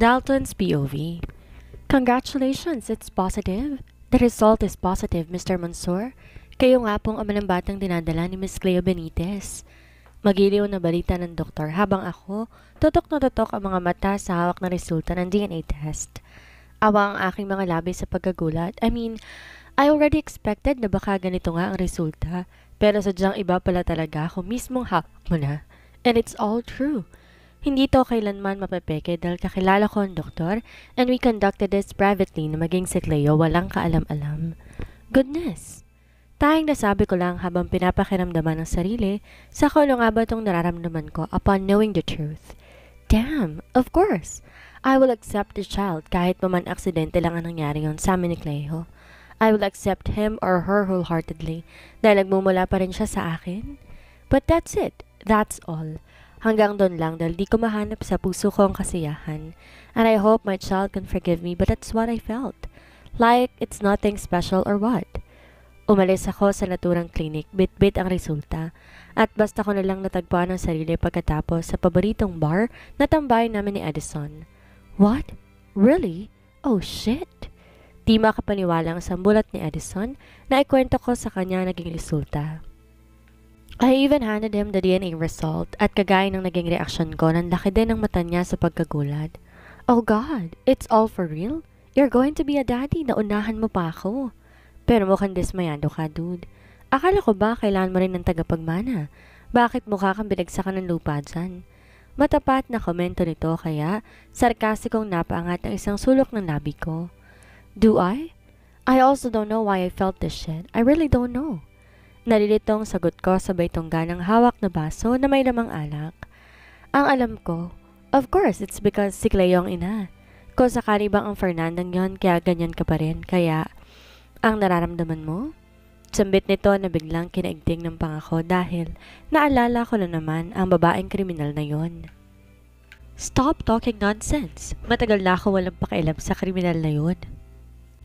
Dalton's POV. Congratulations, it's positive. The result is positive, Mr. Mansour. Kayo nga pong ama ng batang dinadala ni Miss Cleo Benitez. Magiliw na balita ng doktor habang ako, tutok na tutok ang mga mata sa hawak na resulta ng DNA test. Awa ang aking mga labi sa pagkagulat. I mean, I already expected na baka ganito nga ang resulta, pero sadyang iba pala talaga ako mismong hawak mo na. And it's all true. Hindi to kailanman mapepeke dahil kakilala ko ang doktor and we conducted this privately na maging si Cleo walang kaalam-alam. Goodness! Tayang nasabi ko lang habang pinapakiramdaman ng sarili sa kung nga ba itong nararamdaman ko upon knowing the truth. Damn! Of course! I will accept the child kahit paman aksidente lang ang nangyari yon sa amin ni Cleo. I will accept him or her wholeheartedly dahil nagmumula pa rin siya sa akin. But that's it. That's all. Hanggang doon lang dahil di ko mahanap sa puso ko ang kasiyahan. And I hope my child can forgive me but that's what I felt. Like it's nothing special or what. Umalis ako sa naturang clinic, bit-bit ang resulta. At basta ko na lang natagpuan ang sarili pagkatapos sa paboritong bar na tambay namin ni Edison. What? Really? Oh shit! Di makapaniwala ang sambulat ni Edison na ikwento ko sa kanya naging resulta. I even handed him the DNA result at kagaya ng naging reaksyon ko, nanlaki din ang mata niya sa pagkagulat. Oh God, it's all for real? You're going to be a daddy, naunahan mo pa ako. Pero mukhang dismayado ka, dude. Akala ko ba kailan mo rin ng tagapagmana? Bakit mukha kang binagsakan ng lupa dyan? Matapat na komento nito kaya sarkasikong napaangat ang isang sulok ng labi ko. Do I? I also don't know why I felt this shit. I really don't know. Nalilitong sagot ko sabay tungga ng hawak na baso na may lamang alak. Ang alam ko, of course, it's because si Clayong ina. Kung sakali bang ang Fernandang yon, kaya ganyan ka pa rin. Kaya, ang nararamdaman mo? Sambit nito na biglang kinaigting ng pangako dahil naalala ko na naman ang babaeng kriminal na yon. Stop talking nonsense. Matagal na ako walang pakialam sa kriminal na yon.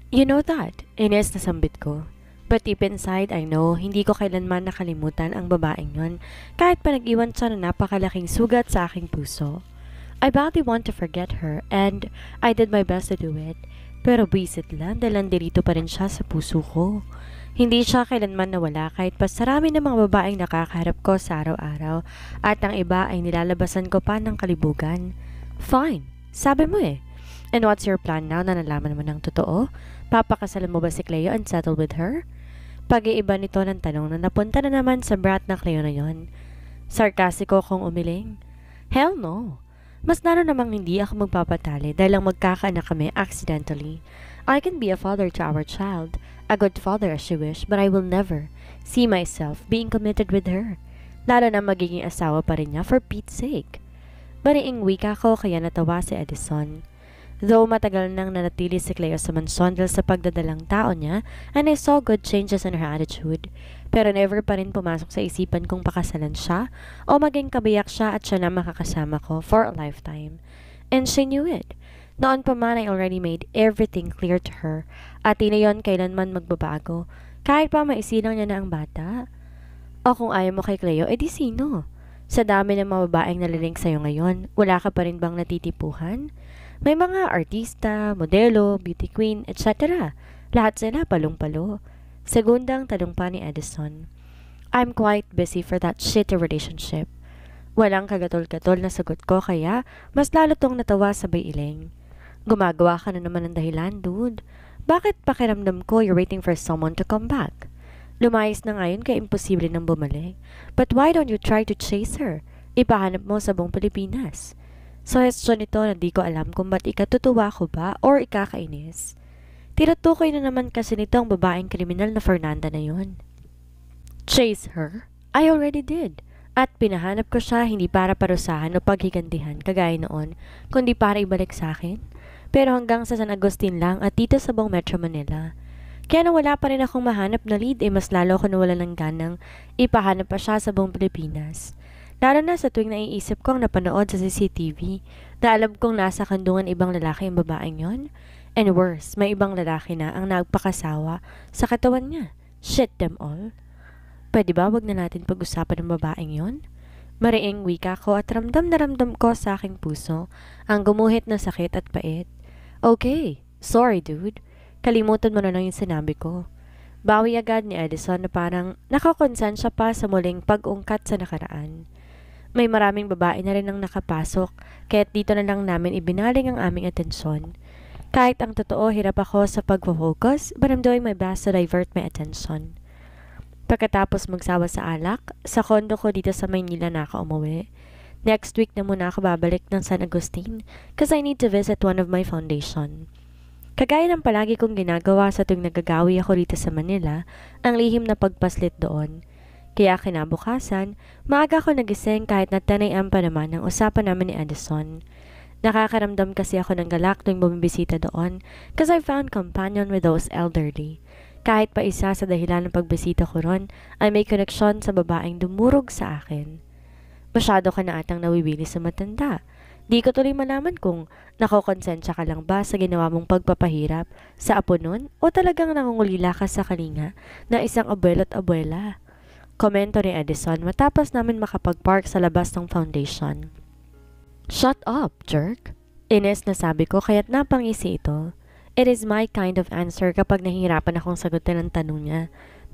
You know that. Inis na sambit ko. But deep inside, I know, hindi ko kailanman nakalimutan ang babaeng yon kahit pa nag-iwan siya na napakalaking sugat sa aking puso. I badly want to forget her and I did my best to do it. Pero buisit lang dahil nandirito pa rin siya sa puso ko. Hindi siya kailanman nawala kahit pa sarami ng mga babaeng nakakaharap ko sa araw-araw at ang iba ay nilalabasan ko pa ng kalibugan. Fine, sabi mo eh. And what's your plan now na nalaman mo ng totoo? Papakasalan mo ba si Cleo and settle with her? Pag-iiba nito ng tanong na napunta na naman sa brat na Cleo na yon. Sarkasiko kong umiling. Hell no. Mas naro namang hindi ako magpapatali dahil lang magkakaanak kami accidentally. I can be a father to our child, a good father as you wish, but I will never see myself being committed with her. Lalo na magiging asawa pa rin niya for Pete's sake. Bariing wika ko kaya natawa si Edison. Though matagal nang nanatili si Cleo sa mansyon dahil sa pagdadalang tao niya, and I saw good changes in her attitude. Pero never pa rin pumasok sa isipan kung pakasalan siya o maging kabiyak siya at siya na makakasama ko for a lifetime. And she knew it. Noon pa man, I already made everything clear to her. At di na kailanman magbabago. Kahit pa maisilang niya na ang bata. O kung ayaw mo kay Cleo, edi sino? Sa dami ng mga babaeng naliling sa'yo ngayon, wala ka pa rin bang natitipuhan? May mga artista, modelo, beauty queen, etc. Lahat sila palong-palo. Segundang talong ni Edison. I'm quite busy for that shitty relationship. Walang kagatol-katol na sagot ko kaya mas lalo tong natawa sa bayiling. Gumagawa ka na naman ng dahilan, dude. Bakit pakiramdam ko you're waiting for someone to come back? Lumayas na ngayon kaya imposible nang bumalik. But why don't you try to chase her? Ipahanap mo sa buong Pilipinas. So, hesyon nito na di ko alam kung ba't ikatutuwa ko ba or ikakainis. Tinatukoy na naman kasi nito ang babaeng kriminal na Fernanda na yon. Chase her? I already did. At pinahanap ko siya hindi para parusahan o paghigantihan kagaya noon, kundi para ibalik sa akin. Pero hanggang sa San Agustin lang at dito sa buong Metro Manila. Kaya nang wala pa rin akong mahanap na lead, eh mas lalo ako nawala ng ganang ipahanap pa siya sa buong Pilipinas. Lalo na sa tuwing naiisip ko ang napanood sa CCTV na alam kong nasa kandungan ibang lalaki ang babaeng yon. And worse, may ibang lalaki na ang nagpakasawa sa katawan niya. Shit them all. Pwede ba wag na natin pag-usapan ang babaeng yon? Mariing wika ko at ramdam na ramdam ko sa aking puso ang gumuhit na sakit at pait. Okay, sorry dude. Kalimutan mo na lang yung sinabi ko. Bawi agad ni Edison na parang nakakonsensya pa sa muling pag-ungkat sa nakaraan may maraming babae na rin ang nakapasok, kaya't dito na lang namin ibinaling ang aming atensyon. Kahit ang totoo, hirap ako sa pagpo-focus, but I'm doing my best to divert my attention. Pagkatapos magsawa sa alak, sa kondo ko dito sa Maynila na ako umuwi. Next week na muna ako babalik ng San Agustin because I need to visit one of my foundation. Kagaya ng palagi kong ginagawa sa tuwing nagagawi ako dito sa Manila, ang lihim na pagpaslit doon – kaya kinabukasan, maaga ako nagising kahit natanayan pa naman ang usapan namin ni Edison. Nakakaramdam kasi ako ng galak tuwing bumibisita doon kasi I found companion with those elderly. Kahit pa isa sa dahilan ng pagbisita ko ron ay may koneksyon sa babaeng dumurog sa akin. Masyado ka na atang nawiwili sa matanda. Di ko tuloy malaman kung nakokonsensya ka lang ba sa ginawa mong pagpapahirap sa apo nun o talagang nangungulila ka sa kalinga na isang abuelo at abuela. Komento ni Edison matapos namin makapag-park sa labas ng foundation. Shut up, jerk! Ines na sabi ko kaya't napangisi ito. It is my kind of answer kapag nahihirapan akong sagutin ang tanong niya.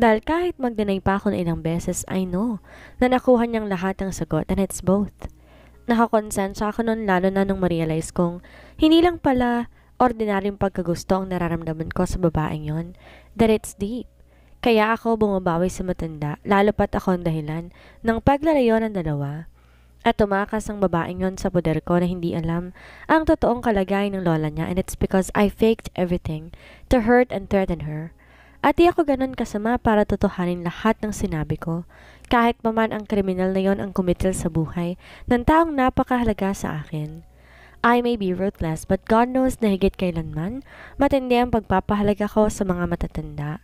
Dahil kahit magdenay pa ako ng ilang beses, I know na nakuha niyang lahat ng sagot and it's both. Nakakonsensya ako noon lalo na nung ma-realize kong hindi lang pala ordinaryong pagkagusto ang nararamdaman ko sa babaeng yon. That it's deep. Kaya ako bumabawi sa matanda, lalo pat ako ang dahilan ng paglarayo ng dalawa. At tumakas ang babaeng yon sa poder ko na hindi alam ang totoong kalagay ng lola niya and it's because I faked everything to hurt and threaten her. At di ako ganun kasama para totohanin lahat ng sinabi ko, kahit paman ang kriminal na yon ang kumitil sa buhay ng taong napakahalaga sa akin. I may be ruthless but God knows na higit kailanman matindi ang pagpapahalaga ko sa mga matatanda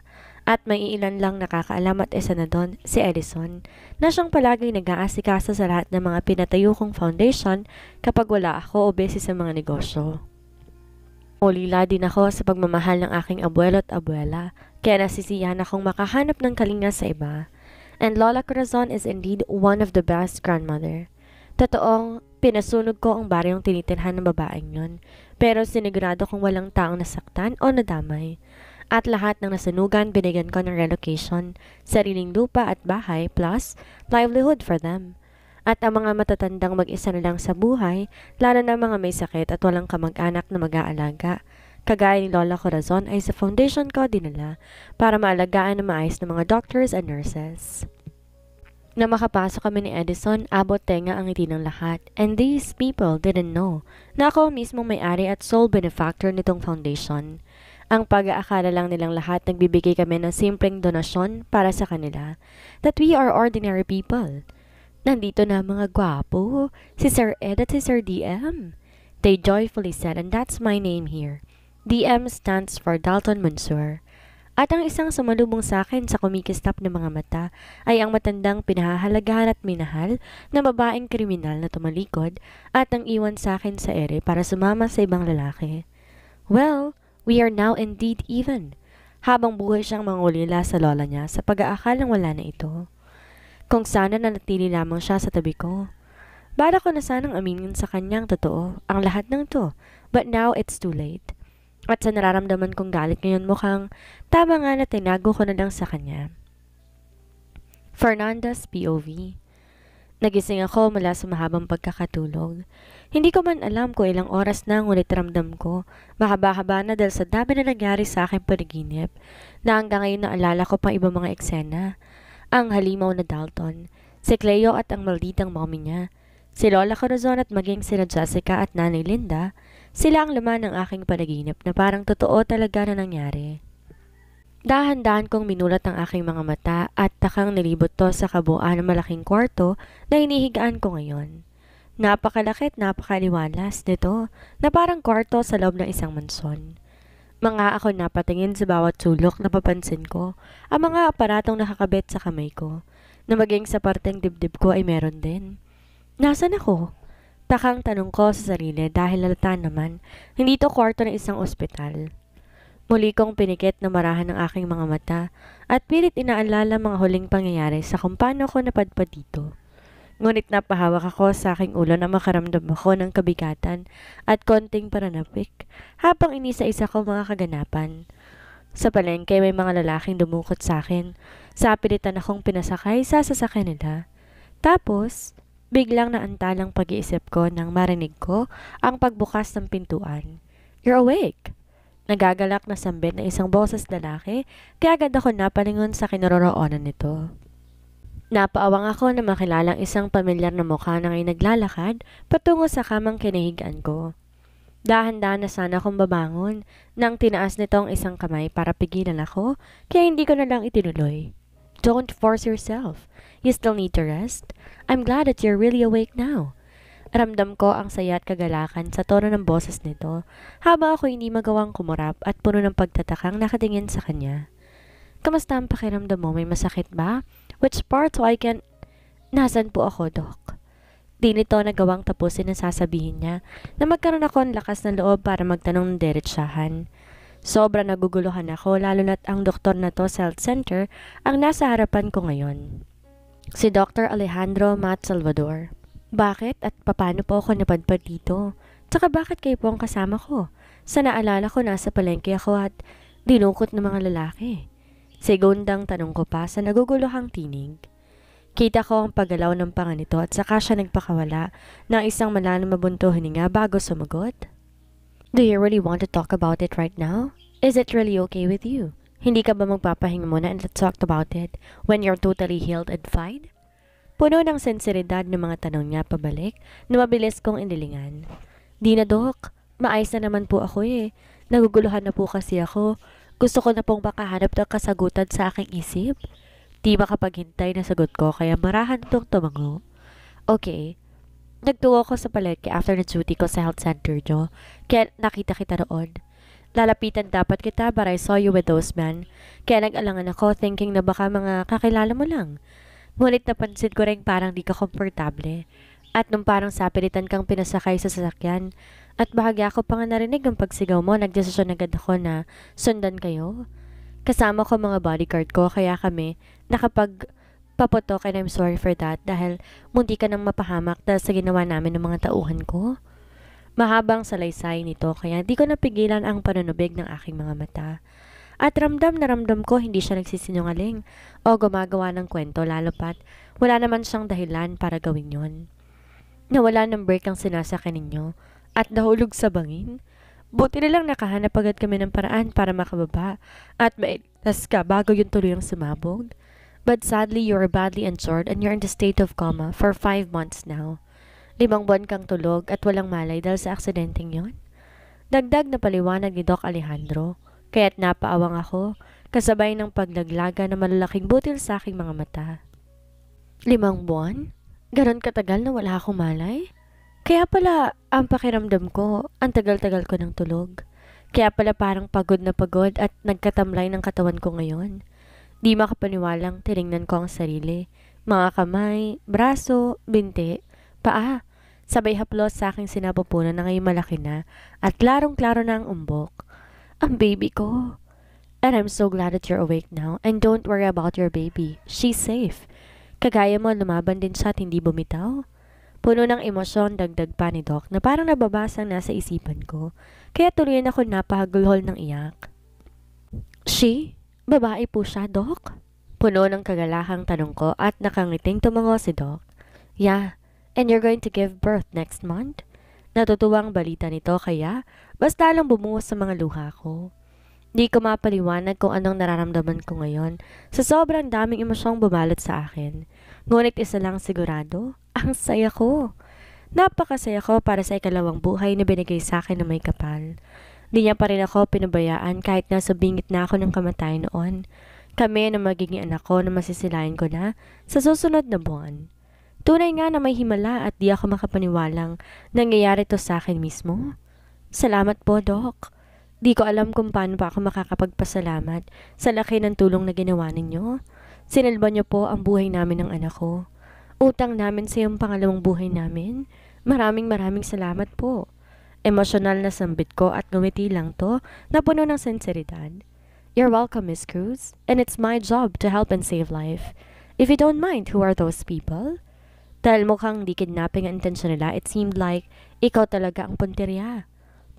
at may ilan lang nakakaalam at isa na doon, si Edison, na siyang palaging nag-aasikasa sa lahat ng mga pinatayo kong foundation kapag wala ako o busy sa mga negosyo. Ulila din ako sa pagmamahal ng aking abuelo at abuela, kaya nasisiyahan akong makahanap ng kalinga sa iba. And Lola Corazon is indeed one of the best grandmother. Totoong pinasunog ko ang baryong tinitirhan ng babaeng yon, pero sinigurado kong walang taong nasaktan o nadamay. At lahat ng nasunugan, binigyan ko ng relocation, sariling lupa at bahay, plus livelihood for them. At ang mga matatandang mag-isa na lang sa buhay, lalo na mga may sakit at walang kamag-anak na mag-aalaga. Kagaya ni Lola Corazon ay sa foundation ko dinala para maalagaan na maayos ng mga doctors and nurses. Na makapasok kami ni Edison, abot tenga ang ngiti ng lahat. And these people didn't know na ako mismo may-ari at sole benefactor nitong foundation. Ang pag-aakala lang nilang lahat nagbibigay kami ng simpleng donasyon para sa kanila that we are ordinary people. Nandito na mga gwapo, si Sir Ed at si Sir DM. They joyfully said and that's my name here. DM stands for Dalton Mansour. At ang isang sumalubong sa akin sa kumikistap ng mga mata ay ang matandang pinahahalagahan at minahal na babaeng kriminal na tumalikod at ang iwan sa akin sa ere para sumama sa ibang lalaki. Well, We are now indeed even. Habang buhay siyang mangulila sa lola niya sa pag-aakalang wala na ito. Kung sana nanatili lamang siya sa tabi ko. Bala ko na sanang aminin sa kanyang totoo ang lahat ng to, but now it's too late. At sa nararamdaman kong galit ngayon mukhang tama nga na tinago ko na lang sa kanya. Fernandez POV Nagising ako mula sa mahabang pagkakatulog. Hindi ko man alam kung ilang oras na ngunit ramdam ko. Mahaba-haba na dahil sa dami na nangyari sa akin panaginip na hanggang ngayon naalala ko pang ibang mga eksena. Ang halimaw na Dalton, si Cleo at ang malditang mommy niya, si Lola Corazon at maging sina Jessica at Nanay Linda, sila ang laman ng aking panaginip na parang totoo talaga na nangyari. Dahan-dahan kong minulat ang aking mga mata at takang nilibot to sa kabuuan ng malaking kwarto na hinihigaan ko ngayon. Napakalaki at napakaliwalas nito na parang kwarto sa loob ng isang mansyon. Mga ako napatingin sa bawat sulok na papansin ko ang mga aparatong nakakabit sa kamay ko na maging sa parteng dibdib ko ay meron din. Nasaan ako? Takang tanong ko sa sarili dahil halata naman hindi to kwarto ng isang ospital. Muli kong pinikit na marahan ng aking mga mata at pilit inaalala mga huling pangyayari sa kung paano ko napadpad dito. Ngunit napahawak ako sa aking ulo na makaramdam ako ng kabigatan at konting paranapik habang inisa-isa ko mga kaganapan. Sa palengke may mga lalaking dumukot sa akin. Sa pilitan akong pinasakay sa sasakyan nila. Tapos, biglang naantalang pag-iisip ko nang marinig ko ang pagbukas ng pintuan. You're awake! Nagagalak na sambit na isang boses lalaki kaya agad ako napalingon sa kinaroroonan nito. Napaawang ako na makilalang isang pamilyar na mukha na ngayon naglalakad patungo sa kamang kinahigaan ko. Dahan-dahan na sana akong babangon nang tinaas nitong isang kamay para pigilan ako kaya hindi ko na lang itinuloy. Don't force yourself. You still need to rest. I'm glad that you're really awake now. Ramdam ko ang saya at kagalakan sa tono ng boses nito habang ako hindi magawang kumurap at puno ng pagtatakang nakatingin sa kanya. Kamusta ang pakiramdam mo? May masakit ba? which part why I can... Nasaan po ako, Doc? Di nito nagawang tapusin ang sasabihin niya na magkaroon ako ng lakas ng loob para magtanong ng diretsyahan. Sobra naguguluhan ako lalo na't ang doktor na to sa health center ang nasa harapan ko ngayon. Si Dr. Alejandro Mat Salvador. Bakit at paano po ako napadpad dito? Tsaka bakit kayo po ang kasama ko? Sa naalala ko nasa palengke ako at dinukot ng mga lalaki. Segundang tanong ko pa sa naguguluhang tinig. Kita ko ang paggalaw ng panganito at saka siya nagpakawala ng isang malalim na bunto hininga bago sumagot. Do you really want to talk about it right now? Is it really okay with you? Hindi ka ba magpapahinga muna and let's talk about it when you're totally healed and fine? Puno ng sensiridad ng mga tanong niya pabalik na mabilis kong inilingan. Di na, Dok. Maayos na naman po ako eh. Naguguluhan na po kasi ako gusto ko na pong makahanap ng kasagutan sa aking isip. Di makapaghintay na sagot ko kaya marahan tong tumango. Okay. Nagtungo ko sa palengke after na duty ko sa health center nyo. Kaya nakita kita doon. Lalapitan dapat kita but I saw you with those men. Kaya nag-alangan ako thinking na baka mga kakilala mo lang. Ngunit napansin ko rin parang di ka komportable. At nung parang sapilitan kang pinasakay sa sasakyan, at bahagi ako pa nga narinig ang pagsigaw mo, nagdesisyon agad ako na sundan kayo. Kasama ko mga bodyguard ko, kaya kami nakapag paputok and I'm sorry for that dahil munti ka nang mapahamak dahil sa ginawa namin ng mga tauhan ko. Mahabang salaysay nito kaya di ko napigilan ang panunubig ng aking mga mata. At ramdam na ramdam ko hindi siya nagsisinungaling o gumagawa ng kwento lalo pat wala naman siyang dahilan para gawin yon. Nawala ng break ang sinasakin ninyo at nahulog sa bangin. Buti na lang nakahanap agad kami ng paraan para makababa at maitas ka bago yung tuluyang sumabog. But sadly, you are badly injured and you're in the state of coma for five months now. Limang buwan kang tulog at walang malay dahil sa aksidenteng yon. Dagdag na paliwanag ni Doc Alejandro, kaya't napaawang ako, kasabay ng paglaglaga ng malalaking butil sa aking mga mata. Limang buwan? Ganon katagal na wala akong malay? Kaya pala, ang pakiramdam ko, ang tagal-tagal ko ng tulog. Kaya pala parang pagod na pagod at nagkatamlay ng katawan ko ngayon. Di makapaniwalang tiningnan ko ang sarili. Mga kamay, braso, binte, paa. Sabay haplos sa aking sinapupunan na ngayon malaki na at klarong-klaro na ang umbok. Ang baby ko. And I'm so glad that you're awake now and don't worry about your baby. She's safe. Kagaya mo, lumaban din siya at hindi bumitaw. Puno ng emosyon, dagdag pa ni Doc na parang nababasang nasa isipan ko. Kaya tuluyan ako napahagulhol ng iyak. She? Babae po siya, Doc? Puno ng kagalahang tanong ko at nakangiting tumango si Doc. Yeah, and you're going to give birth next month? Natutuwang balita nito kaya basta lang bumuhos sa mga luha ko. Di ko mapaliwanag kung anong nararamdaman ko ngayon sa sobrang daming emosyong bumalot sa akin. Ngunit isa lang sigurado, ang saya ko. Napakasaya ko para sa ikalawang buhay na binigay sa akin ng may kapal. Di niya pa rin ako pinabayaan kahit nasa bingit na ako ng kamatay noon. Kami na magiging anak ko na masisilayan ko na sa susunod na buwan. Tunay nga na may himala at di ako makapaniwalang nangyayari to sa akin mismo. Salamat po, Doc. Di ko alam kung paano pa ako makakapagpasalamat sa laki ng tulong na ginawa ninyo. Sinalba niyo po ang buhay namin ng anak ko utang namin sa iyong pangalawang buhay namin. Maraming maraming salamat po. Emosyonal na sambit ko at ngumiti lang to na puno ng sinseridad. You're welcome, Miss Cruz, and it's my job to help and save life. If you don't mind, who are those people? Dahil mukhang di kidnapping ang intensyon nila, it seemed like ikaw talaga ang punteriya.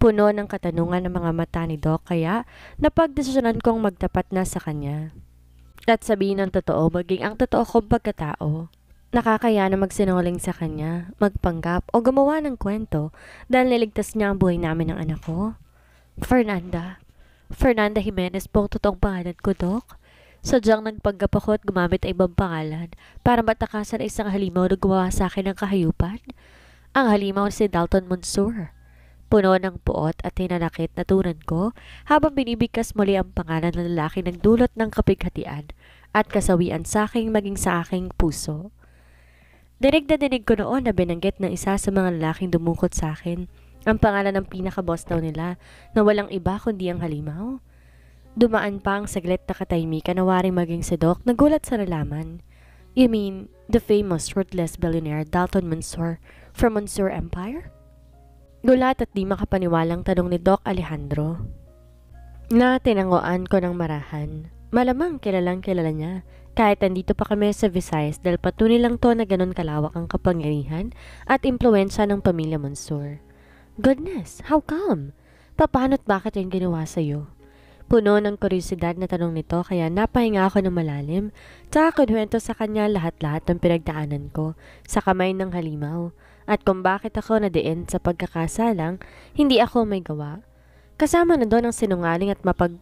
Puno ng katanungan ng mga mata ni Doc kaya napagdesisyonan kong magtapat na sa kanya. At sabihin ng totoo maging ang totoo kong pagkatao nakakaya na magsinungaling sa kanya, magpanggap, o gumawa ng kwento dahil niligtas niya ang buhay namin ng anak ko? Fernanda. Fernanda Jimenez po ang totoong pangalan ko, Dok. Sadyang nagpanggap ako at gumamit ang ibang pangalan para matakasan ang isang halimaw na gumawa sa akin ng kahayupan. Ang halimaw si Dalton Monsur. Puno ng puot at hinanakit na tunan ko habang binibigkas muli ang pangalan ng lalaki dulot ng kapighatian at kasawian sa aking maging sa aking puso. Dinig na dinig ko noon na binanggit ng isa sa mga lalaking dumukot sa akin ang pangalan ng pinaka-boss daw nila na walang iba kundi ang halimaw. Dumaan pa ang saglit na katahimikan na waring maging si Doc nagulat sa nalaman. You mean, the famous ruthless billionaire Dalton Mansour from Mansour Empire? Gulat at di makapaniwalang tanong ni Doc Alejandro. Na tinangoan ko ng marahan. Malamang kilalang kilala niya kahit andito pa kami sa Visayas dahil patuloy lang to na ganun kalawak ang kapangyarihan at impluensya ng pamilya Mansur. Goodness, how come? Papano't bakit yung ginawa sa'yo? Puno ng kuryosidad na tanong nito kaya napahinga ako ng malalim tsaka kunwento sa kanya lahat-lahat ng pinagdaanan ko sa kamay ng halimaw at kung bakit ako nadiin sa pagkakasalang hindi ako may gawa. Kasama na doon ang sinungaling at mapag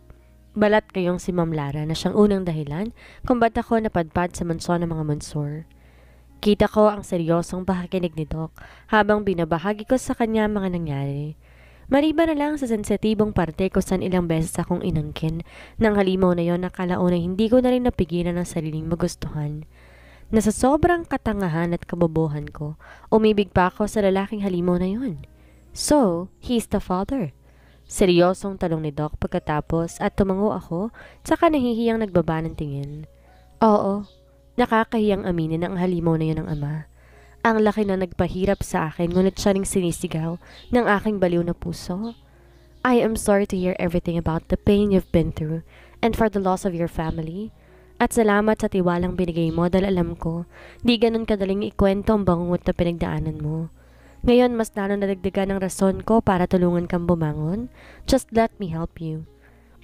Balat kayong si Ma'am Lara na siyang unang dahilan kung ba't ako napadpad sa manso ng mga monsor. Kita ko ang seryosong pakikinig ni Doc habang binabahagi ko sa kanya mga nangyari. Mariba na lang sa sensitibong parte ko saan ilang beses akong inangkin ng halimaw na yon nakalaunay hindi ko na rin napigilan ang sariling magustuhan. Nasa sobrang katangahan at kabobohan ko, umibig pa ako sa lalaking halimaw na yon. So, he's the father. Seryosong talong ni Doc pagkatapos at tumango ako, tsaka nahihiyang nagbaba ng tingin. Oo, nakakahiyang aminin ang halimaw na yun ng ama. Ang laki na nagpahirap sa akin ngunit siya ring sinisigaw ng aking baliw na puso. I am sorry to hear everything about the pain you've been through and for the loss of your family. At salamat sa tiwalang binigay mo dahil alam ko, di ganun kadaling ikwento ang bangungot na pinagdaanan mo. Ngayon, mas lalo nadagdagan ang rason ko para tulungan kang bumangon. Just let me help you.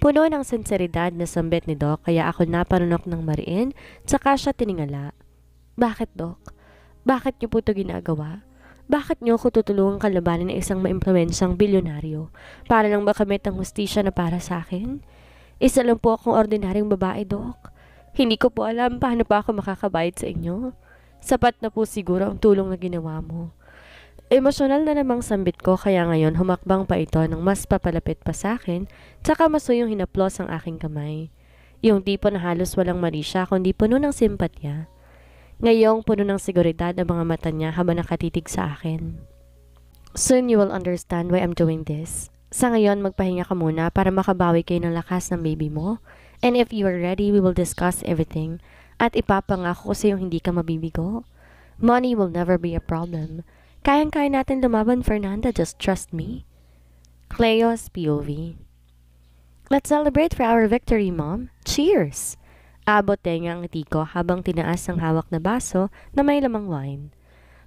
Puno ng sinseridad na sambit ni Doc kaya ako napanunok ng mariin, saka siya tiningala. Bakit, Doc? Bakit niyo po ito ginagawa? Bakit niyo ako tutulungan kalabanin ng isang maimpluensyang bilyonaryo? Para lang makamit ang hustisya na para sa akin? Isa lang po akong ordinaryong babae, Doc. Hindi ko po alam paano pa ako makakabayad sa inyo. Sapat na po siguro ang tulong na ginawa mo. Emosyonal na namang sambit ko kaya ngayon humakbang pa ito ng mas papalapit pa sa akin tsaka yung hinaplos ang aking kamay. Yung tipo na halos walang mali siya kundi puno ng simpatya. Ngayong puno ng seguridad ang mga mata niya habang nakatitig sa akin. Soon you will understand why I'm doing this. Sa ngayon, magpahinga ka muna para makabawi kayo ng lakas ng baby mo. And if you are ready, we will discuss everything. At ipapangako ko sa yung hindi ka mabibigo. Money will never be a problem. Kayang-kaya natin lumaban, Fernanda. Just trust me. Cleo's POV. Let's celebrate for our victory, Mom. Cheers! Abot tenga ang ngiti habang tinaas ang hawak na baso na may lamang wine.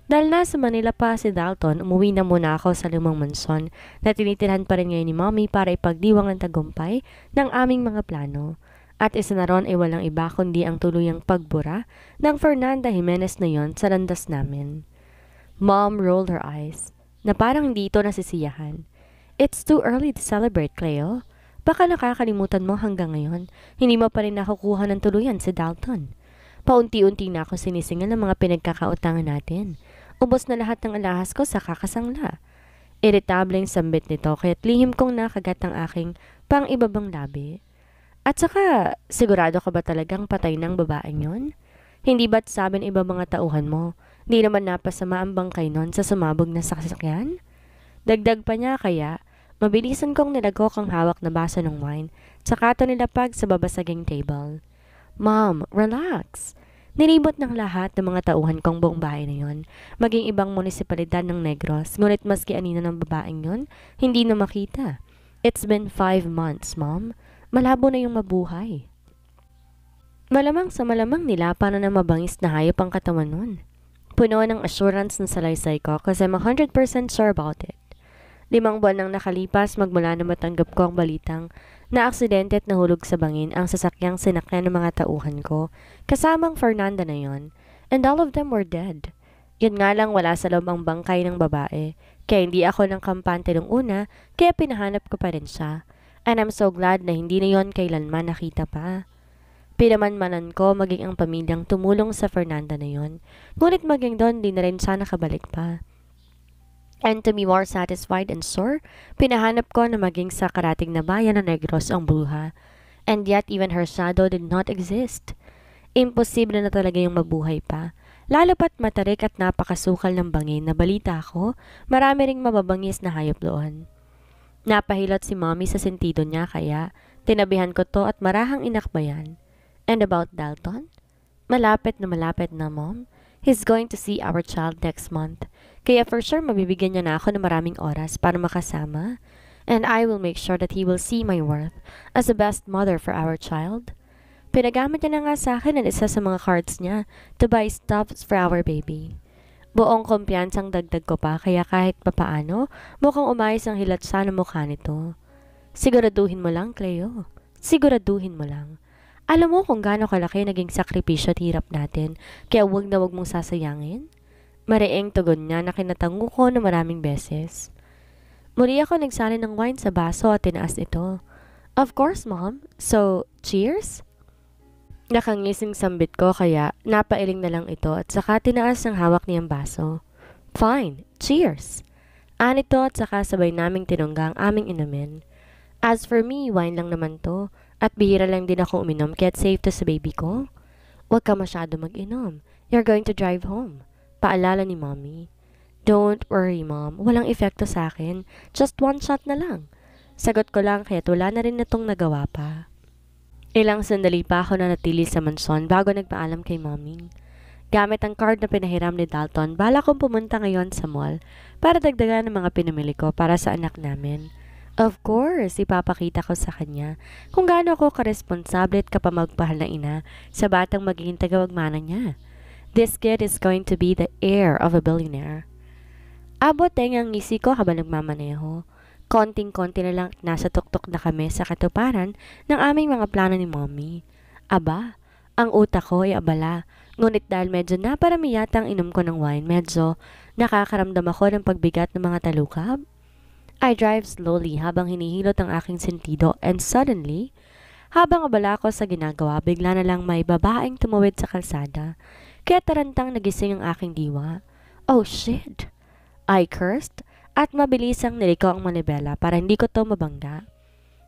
Dahil nasa Manila pa si Dalton, umuwi na muna ako sa lumang mansyon na tinitirhan pa rin ngayon ni Mommy para ipagdiwang ang tagumpay ng aming mga plano. At isa na ron ay walang iba kundi ang tuluyang pagbura ng Fernanda Jimenez na yon sa landas namin. Mom rolled her eyes, na parang hindi ito nasisiyahan. It's too early to celebrate, Cleo. Baka nakakalimutan mo hanggang ngayon, hindi mo pa rin nakukuha ng tuluyan si Dalton. Paunti-unti na ako sinisingal ng mga pinagkakautangan natin. Ubos na lahat ng alahas ko sa kakasangla. Iritableng sambit nito kaya't lihim kong nakagat ang aking pang-ibabang labi. At saka, sigurado ka ba talagang patay ng babaeng yon? Hindi ba't sabi ng iba mga tauhan mo, Di naman napasama ang bangkay nun sa sumabog na sasakyan. Dagdag pa niya kaya, mabilisan kong nilagok ang hawak na baso ng wine, tsaka ito nilapag sa babasaging table. Mom, relax! Nilibot ng lahat ng mga tauhan kong buong bahay na yon, maging ibang munisipalidad ng Negros, ngunit maski anino ng babaeng yon, hindi na makita. It's been five months, Mom. Malabo na yung mabuhay. Malamang sa malamang nilapa na mabangis na hayop ang katawan nun. Puno ng assurance ng salaysay ko kasi I'm 100% sure about it. Limang buwan nang nakalipas magmula na matanggap ko ang balitang na aksidente at nahulog sa bangin ang sasakyang sinakyan ng mga tauhan ko, kasamang Fernanda na yon, and all of them were dead. Yun nga lang wala sa loob ang bangkay ng babae, kaya hindi ako ng kampante nung una, kaya pinahanap ko pa rin siya. And I'm so glad na hindi na yon kailanman nakita pa. Pinamanmanan ko maging ang pamilyang tumulong sa Fernanda na yon. Ngunit maging doon, di na rin sana kabalik pa. And to be more satisfied and sore, pinahanap ko na maging sa karating na bayan na Negros ang buha. And yet even her shadow did not exist. Imposible na talaga yung mabuhay pa. Lalo pat matarik at napakasukal ng bangin na balita ko, marami ring mababangis na hayop doon. Napahilot si mommy sa sentido niya kaya tinabihan ko to at marahang inakbayan. And about Dalton? Malapit na malapit na, Mom. He's going to see our child next month. Kaya for sure, mabibigyan niya na ako ng maraming oras para makasama. And I will make sure that he will see my worth as the best mother for our child. Pinagamit niya na nga sa akin ang isa sa mga cards niya to buy stuffs for our baby. Buong kumpiyansang dagdag ko pa kaya kahit papaano, mukhang umayos ang hilat sa mukha nito. Siguraduhin mo lang, Cleo. Siguraduhin mo lang. Alam mo kung gaano kalaki naging sakripisyo at hirap natin, kaya huwag na wag mong sasayangin. Marieng tugon niya na kinatango ko na maraming beses. Muli ako nagsali ng wine sa baso at tinaas ito. Of course, mom. So, cheers? Nakangising sambit ko kaya napailing na lang ito at saka tinaas ng hawak niyang baso. Fine, cheers! Anito at saka sabay naming tinungga ang aming inumin. As for me, wine lang naman to. At bihira lang din ako uminom kaya't safe to sa baby ko. Huwag ka masyado mag-inom. You're going to drive home. Paalala ni mommy. Don't worry, mom. Walang epekto sa akin. Just one shot na lang. Sagot ko lang kaya't wala na rin itong nagawa pa. Ilang sandali pa ako na natili sa mansyon bago nagpaalam kay mommy. Gamit ang card na pinahiram ni Dalton, bala kong pumunta ngayon sa mall para dagdagan ng mga pinamili ko para sa anak namin. Of course, ipapakita ko sa kanya kung gaano ako karesponsable at kapamagpahal na ina sa batang magiging tagawagmana niya. This kid is going to be the heir of a billionaire. Abot ay ang ngisi ko habang nagmamaneho. Konting-konti na lang nasa tuktok na kami sa katuparan ng aming mga plano ni mommy. Aba, ang utak ko ay abala. Ngunit dahil medyo naparami yata ang inom ko ng wine, medyo nakakaramdam ako ng pagbigat ng mga talukab. I drive slowly habang hinihilot ang aking sentido and suddenly, habang abala ko sa ginagawa, bigla na lang may babaeng tumawid sa kalsada. Kaya tarantang nagising ang aking diwa. Oh shit! I cursed at mabilisang niliko ang manibela para hindi ko to mabangga.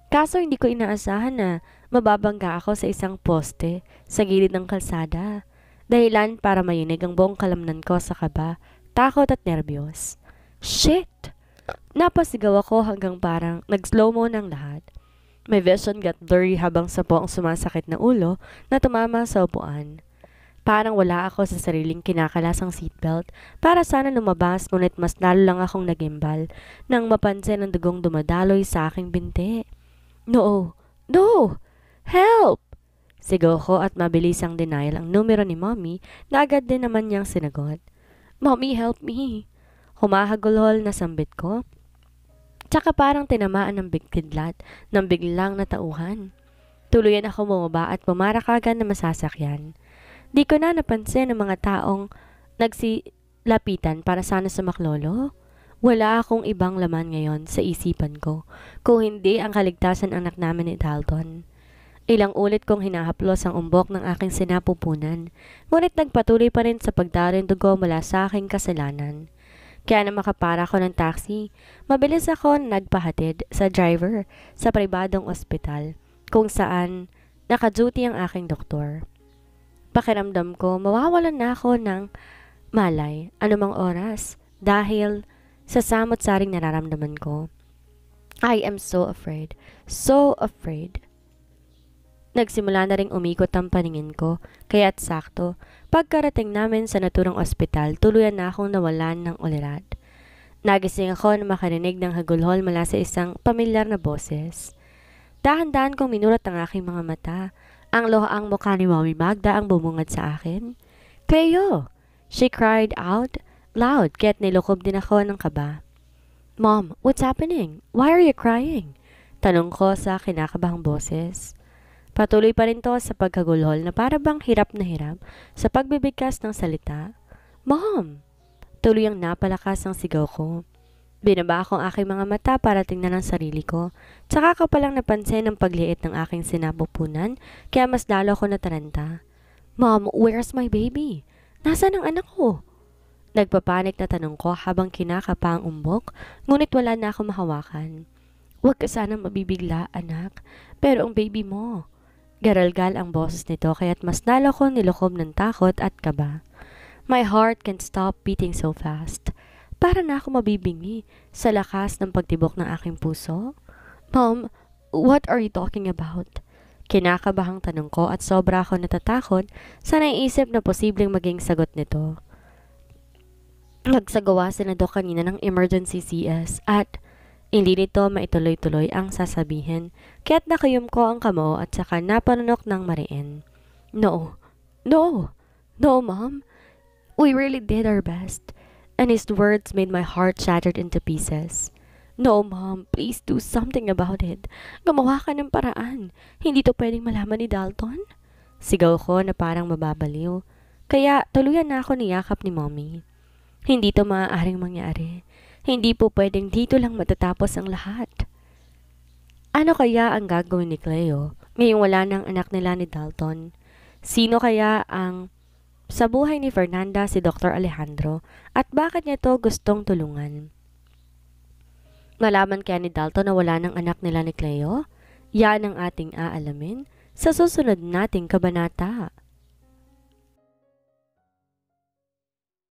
Kaso hindi ko inaasahan na mababangga ako sa isang poste sa gilid ng kalsada. Dahilan para mayinig ang buong kalamnan ko sa kaba, takot at nerbiyos. Shit! Napasigaw ako hanggang parang nag-slow mo ng lahat. My vision got blurry habang sa po ang sumasakit na ulo na tumama sa upuan. Parang wala ako sa sariling kinakalasang seatbelt para sana lumabas ngunit mas lalo lang akong nagimbal nang mapansin ang dugong dumadaloy sa aking binti. No! No! Help! Sigaw ko at mabilis ang denial ang numero ni mommy na agad din naman niyang sinagot. Mommy, help me! humahagulhol na sambit ko. Tsaka parang tinamaan ng bigkidlat ng biglang natauhan. Tuluyan ako bumaba at pumarakagan na masasakyan. Di ko na napansin ang mga taong nagsilapitan para sana sa maklolo. Wala akong ibang laman ngayon sa isipan ko, kung hindi ang kaligtasan anak namin ni Dalton. Ilang ulit kong hinahaplos ang umbok ng aking sinapupunan, ngunit nagpatuloy pa rin sa pagdarindog ko mula sa aking kasalanan. Kaya na makapara ako ng taxi, mabilis ako nagpahatid sa driver sa pribadong ospital kung saan nakaduty ang aking doktor. Pakiramdam ko, mawawalan na ako ng malay anumang oras dahil sa samot-saring nararamdaman ko. I am so afraid, so afraid Nagsimula na ring umikot ang paningin ko, kaya't sakto, pagkarating namin sa naturang ospital, tuluyan na akong nawalan ng ulirat. Nagising ako na makarinig ng hagulhol mula sa isang pamilyar na boses. Dahan-dahan kong minulat ang aking mga mata. Ang lohaang mukha ni Mami Magda ang bumungad sa akin. Cleo! She cried out loud, kaya't nilukob din ako ng kaba. Mom, what's happening? Why are you crying? Tanong ko sa kinakabahang boses. Patuloy pa rin to sa pagkagulhol na parabang hirap na hirap sa pagbibigkas ng salita. Mom! Tuloy ang napalakas ang sigaw ko. Binaba ko ang aking mga mata para tingnan ang sarili ko. Tsaka ko palang napansin ang pagliit ng aking sinapupunan, kaya mas lalo ako nataranta. Mom, where's my baby? Nasaan ang anak ko? Nagpapanik na tanong ko habang kinakapa ang umbok, ngunit wala na akong mahawakan. Huwag ka sana mabibigla, anak. Pero ang baby mo, Garalgal ang boses nito kaya't mas lalo ko nilukob ng takot at kaba. My heart can't stop beating so fast. Para na ako mabibingi sa lakas ng pagtibok ng aking puso. Mom, what are you talking about? Kinakabahang tanong ko at sobra ako natatakot sa naisip na posibleng maging sagot nito. Nagsagawa si Nado kanina ng emergency CS at hindi nito maituloy-tuloy ang sasabihin, kaya't nakayom ko ang kamo at saka napanunok ng mariin. No, no, no, ma'am. We really did our best. And his words made my heart shattered into pieces. No, mom, please do something about it. Gumawa ka ng paraan. Hindi to pwedeng malaman ni Dalton. Sigaw ko na parang mababaliw. Kaya tuluyan na ako niyakap ni mommy. Hindi to maaaring mangyari. Hindi po pwedeng dito lang matatapos ang lahat. Ano kaya ang gagawin ni Cleo ngayong wala ng anak nila ni Dalton? Sino kaya ang sa buhay ni Fernanda si Dr. Alejandro at bakit niya to gustong tulungan? Malaman kaya ni Dalton na wala ng anak nila ni Cleo? Yan ang ating aalamin sa susunod nating kabanata.